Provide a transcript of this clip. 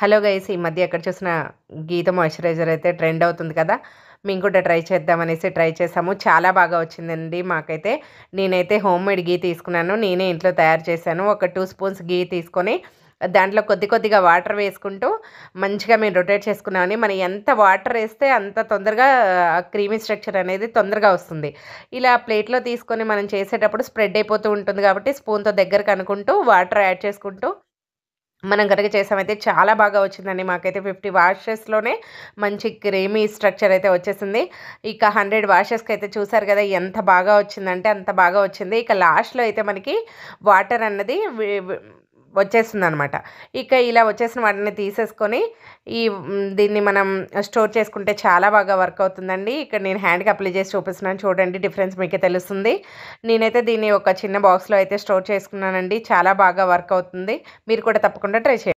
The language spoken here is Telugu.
హలో గైస్ ఈ మధ్య ఎక్కడ చూసిన గీత మాయిశ్చరైజర్ అయితే ట్రెండ్ అవుతుంది కదా మేము కూడా ట్రై చేద్దామనేసి ట్రై చేసాము చాలా బాగా వచ్చిందండి మాకైతే నేనైతే హోమ్ మేడ్ గీ తీసుకున్నాను నేనే ఇంట్లో తయారు చేశాను ఒక టూ స్పూన్స్ గీ తీసుకొని దాంట్లో కొద్ది కొద్దిగా వాటర్ వేసుకుంటూ మంచిగా మేము రొటేట్ చేసుకున్నామని మనం ఎంత వాటర్ వేస్తే అంత తొందరగా క్రీమీ స్ట్రక్చర్ అనేది తొందరగా వస్తుంది ఇలా ప్లేట్లో తీసుకొని మనం చేసేటప్పుడు స్ప్రెడ్ అయిపోతూ ఉంటుంది కాబట్టి స్పూన్తో దగ్గరకు అనుకుంటూ వాటర్ యాడ్ చేసుకుంటూ మనం కనుక చేసామైతే చాలా బాగా వచ్చిందండి మాకైతే ఫిఫ్టీ వాషెస్లోనే మంచి క్రీమీ స్ట్రక్చర్ అయితే వచ్చేసింది ఇక హండ్రెడ్ వాషెస్కి అయితే చూసారు కదా ఎంత బాగా వచ్చిందంటే అంత బాగా వచ్చింది ఇక లాస్ట్లో అయితే మనకి వాటర్ అన్నది వచ్చేస్తుంది అనమాట ఇక ఇలా వచ్చేసిన వాటిని తీసేసుకొని ఈ దీన్ని మనం స్టోర్ చేసుకుంటే చాలా బాగా వర్క్ అవుతుందండి ఇక్కడ నేను హ్యాండ్కి అప్లై చేసి చూపిస్తున్నాను చూడండి డిఫరెన్స్ మీకే తెలుస్తుంది నేనైతే దీన్ని ఒక చిన్న బాక్స్లో అయితే స్టోర్ చేసుకున్నానండి చాలా బాగా వర్క్ అవుతుంది మీరు కూడా తప్పకుండా ట్రై చేయండి